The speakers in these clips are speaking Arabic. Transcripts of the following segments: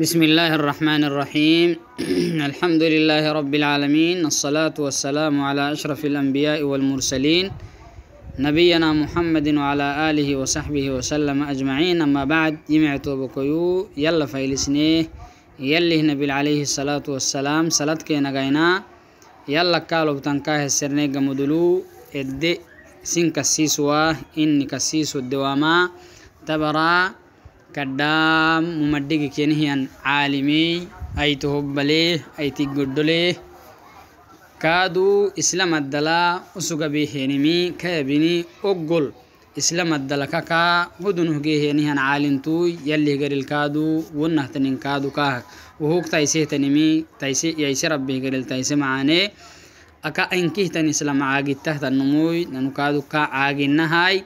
بسم الله الرحمن الرحيم الحمد لله رب العالمين الصلاة والسلام على أشرف الأنبياء والمرسلين نبينا محمد وعلى آله وصحبه وسلم أجمعين أما بعد يمعتو بكيو يلا فايلسنيه يلا نبي عليه الصلاة والسلام صلاة كي نغينا يلا كالو بتنكاه السرنيق مدلو إدي سين كسيسوا إن كسيسوا الدواما تبرا كدام ممدق كين هيان عالمي أي تهبليه أي تقدليه كادو إسلام الدلا أسوغ بيهنمي كابني أقل إسلام الدلا كاكا هدنه جيهني هن عالم توي يلي غير الكادو ونه تنين كادو كاه وهوك تايسيه تنمي تايسي يايسي ربي غير التايسي معاني أكا إنكيه تن إسلام عاقي تهت النموي ننو كادو كا عاقي النهاي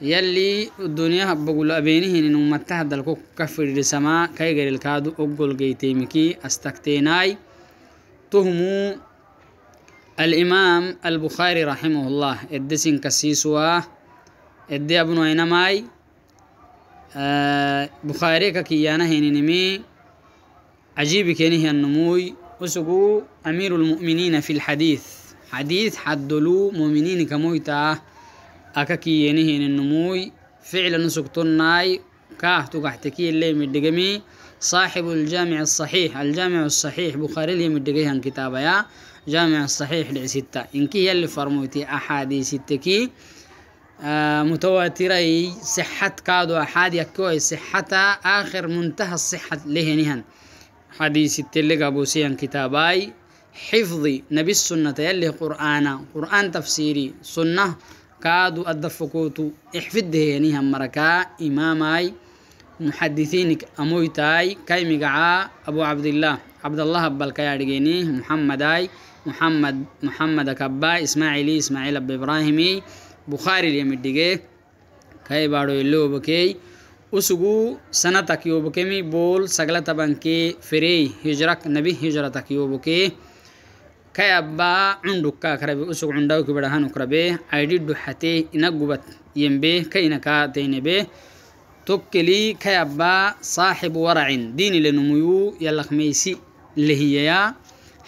يلي الدنيا بقول أبينه إن أمتها دلكو كفر السماء كي غير الكادو أقول جيتيمكي أستكتيناي تهمو الإمام البخاري رحمه الله الدسن كسيسوا الدي أبنو إنماي آه، بخاري ككيانا هنينمي عجيب كينه النموي وسقو أمير المؤمنين في الحديث حديث حدلو مؤمنين كمويتا النموي inumuy ficla ناي كاه تقحتكي اللي مدقمي صاحب الجامع الصحيح الجامع الصحيح بخاري اللي مدقيها كتابة يا جامع الصحيح لعستة إنك إنكي اللي فرموتي أحادي ستكي آه متواترة صحة كادو أحادي كوي صحة آخر منتهى الصحة لهنهن حديث اللي قابوسيا كتاباي حفظي نبي السنة يلي قرآن قرآن تفسيري سنة كادو أدفكوتو إحفد هيني هم مركا إماماي محدثينك أمويتاي كاي مقعا أبو عبد الله عبد الله بالكيارجيني محمداي محمد محمد كبا إسماعيلي إسماعيل أبو إبراهيمي بخاري اليوم الدقيق كاي بارو اللو بكي أسقو سنة تكيوبكي بول سقلة بنكي فري هجرك نبي هجرة تكيوبكي كيابا عندك كربي أسوق عندك بدهان كربي عيد حتى إنجبت ينبه كينكا تينبه توكلي كيابا صاحب ورع دين لنميو يلق ميسي اللي هي يا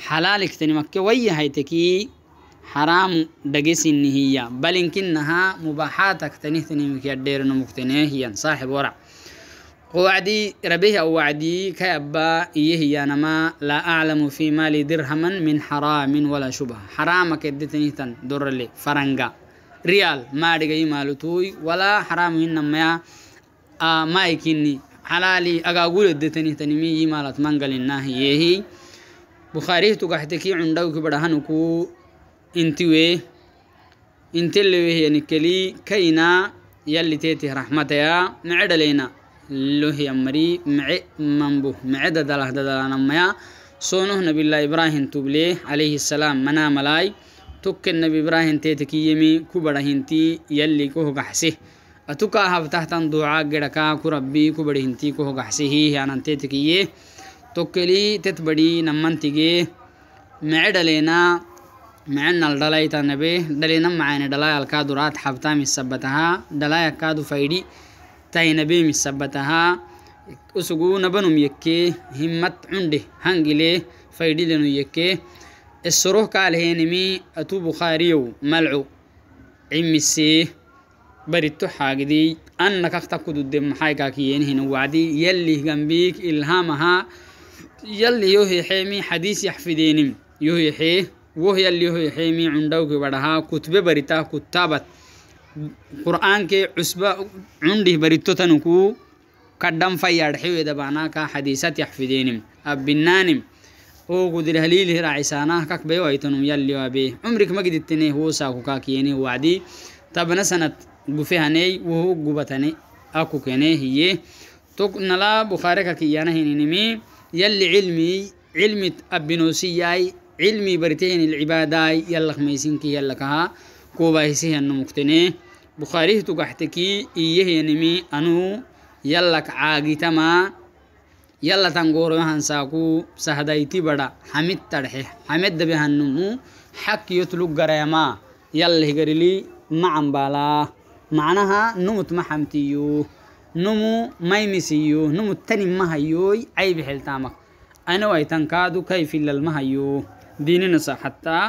حلالك تنمك وي هيتكي حرام دقيس هي بل إنكنها مباحاتك تنه تنمك يدير نمك تنه هي صاحب ورع ووعدي ربيه أو وعدي كأبا إيه أنا لا أعلم في مالي درهما من حرام ولا شبه حرامك ادتني تن در لي فرنجا ريال ما رجعي مالو توي ولا حرام إنما يا آه ما يكني حلالي أقول ادتني تنمي مالت منقل الناهي يهي بخاري تقحتكي عندك برهنكو انتوي انت اللي هي نكلي كينا يلي تيتي رحمتها معدلينا lohiamari mece mambu mece dadalah dadalanamaya sonoh nabilah ibrahim tuble alayhi salaam manamalai tukken nabi ibrahim teetekiyemi ku barahinti yalli kohogaxse atukaa habtahtan ducaa gedhakaa ku rabbi ku barihinti kohogaxsehi hianan teetekiye tokkeli tet badii namantige mece dhaleena macenal dhalaytanabe dhaleena macane dhalay alkaa duraat habtaami sabatahaa dhalay akaadu faydhi تاينبي مثبتها اسقو نبنم يكي همت عنده هنجلي فيدلن يكي السروه قال هينمي أتو بخاريو ملعو عمسي بريتو حاجدي أنك أختكد الدم حاجة كيين هنا وعدي يلي جنبيك إلهامها يلي يوهي حيمي حديث يحفدينم يوهي حيه وهي اللي يوهي حيمي عندوك بدها كتب بريتا كتابت qur'aankee cusba cundih barittotanuku kaddan fayyadhexeweeda baanaaka xadiisat yaxfideenim abbinaanim oogudil haliilih raacisaanah kakbey waytanum yalliwaabee cumrik magidittineh woosaaku kaakiyene wacdii tabna sanad gufehaney woho gubatane aku kene hiye tok nala bukhaare kakiyanahininimi yalli cilmii cilmi abbinoosiyaay cilmii baritehin ilcibaadaay yallakmaysinki yallakaha kuubaahisihiyanno mugtenee بخاريه تقحتكي إيه ينمي أنو يلك عاقتما يلا تنقورو هنساكو سهدايتي بدا حمد ترحي حمد بهنمو حق يطلق قريما يلا هقرلي معن بالا معناها نمت محمتيو نمو ميمسيو نمو التاني مهيوي أي بحلتامك أنا ويتنكادو كيف إلا المهيو ديننا حتى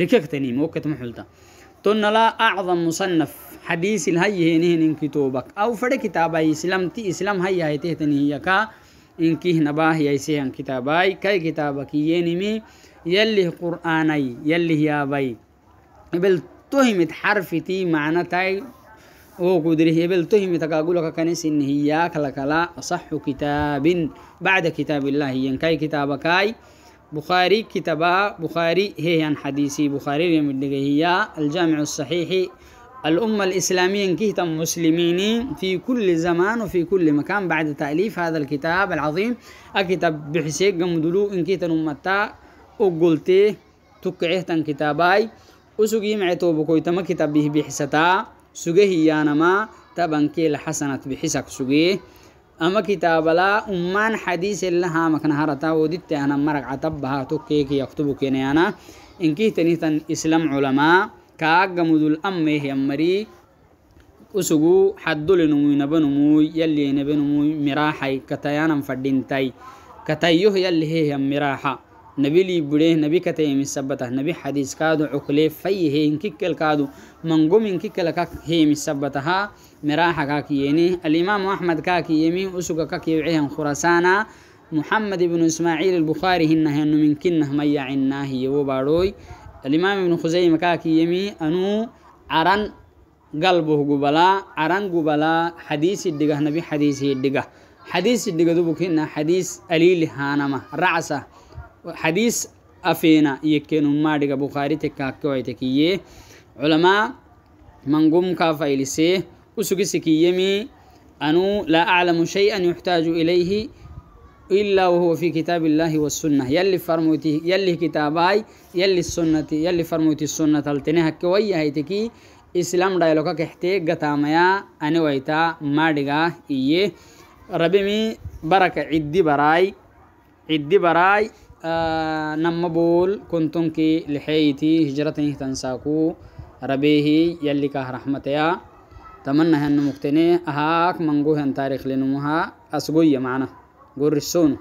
رككتني موكت محلتا تنلا أعظم مصنف حديث الهي هنه إن كتابك أو فرد كتابي إسلام تي إسلام هي هي تهتني هي كا إن كيه نباه هي سيهن كتابي كي كتابك ينمي يلي قرآني يلي يا باي بل تهمت حرفتي معنتاي oo gudrihi ebel tohimi takaagulaka kanesin hiyaak lakala asaxu kitaabin bacda kitaabillahi yankai kitaabakai bukhaari kitabaa bukhaari heyan xadiisi bukhaari remidhigahiya aljaamicu asaxiixi الأمة الإسلامية كهتا مسلمين في كل زمان وفي كل مكان بعد تأليف هذا الكتاب العظيم أكتب بحسيك قمدلو إن كهتا نمتا وقلتيه تكعيه تن كتاباي وسقي معتو بكوي تما كتاب به بحستا سقيه يانما تبان كيل حسنت بحسك سقيه أما كتاب لا أمان حديث لها مكنهرتا ودت أنا مرق عتبها تكيك يكتبك أنا إن كهتن إسلام علماء kaaggamudul ammaehyamari usugu xaddulinumuy nabanumuy yalliye nabanumuy miraaxay katayanan fadhintay katayyoh yalli hehyam miraaxa nabilii budheeh nabi katayemisabata nabi xadiiskaadu coklee fayyeheyn kikkelkaadu mangomin kikkelaka heyemisabataha miraaxa kaakiyeni alimaamu axmed kaakiyemi usuga kakiyewcehan khurasaana muxamed ibnu ismaaciil albukhaari hinnahennuminkinnah mayacinnaah iyo wobaadhooy الإمام ابن خزيمة كاكي يمي أنو عرن قلبه قبلا عرن قبلا حديث الدقة نبي حديث الدقة حديث الدقة بكينا حديث أليل هانما رعسة حديث أفينا يكينو ما دقة بخاري تكاكي ويتكي علماء من قم كافا إلسيه وسكسكي يمي أنو لا أعلم شيئا يحتاج إليه إلا وهو في كتاب الله والسنة يلي فرموتي يلي كتاباي يلي السنة يلي فرموتي السنة تلتنها كوية هيتكي إسلام دايلوكا كحتي قتاميا أنا ويتا مادقا إيه ربمي بركة عدي براي عدي براي آه نمبول كنتنكي لحيتي هجرته تنساكو ربيه يلي كه رحمتيا تمنى هن مكتني أهاك منقوهن تاريخ لنمها أسقوية معنا gorrissoon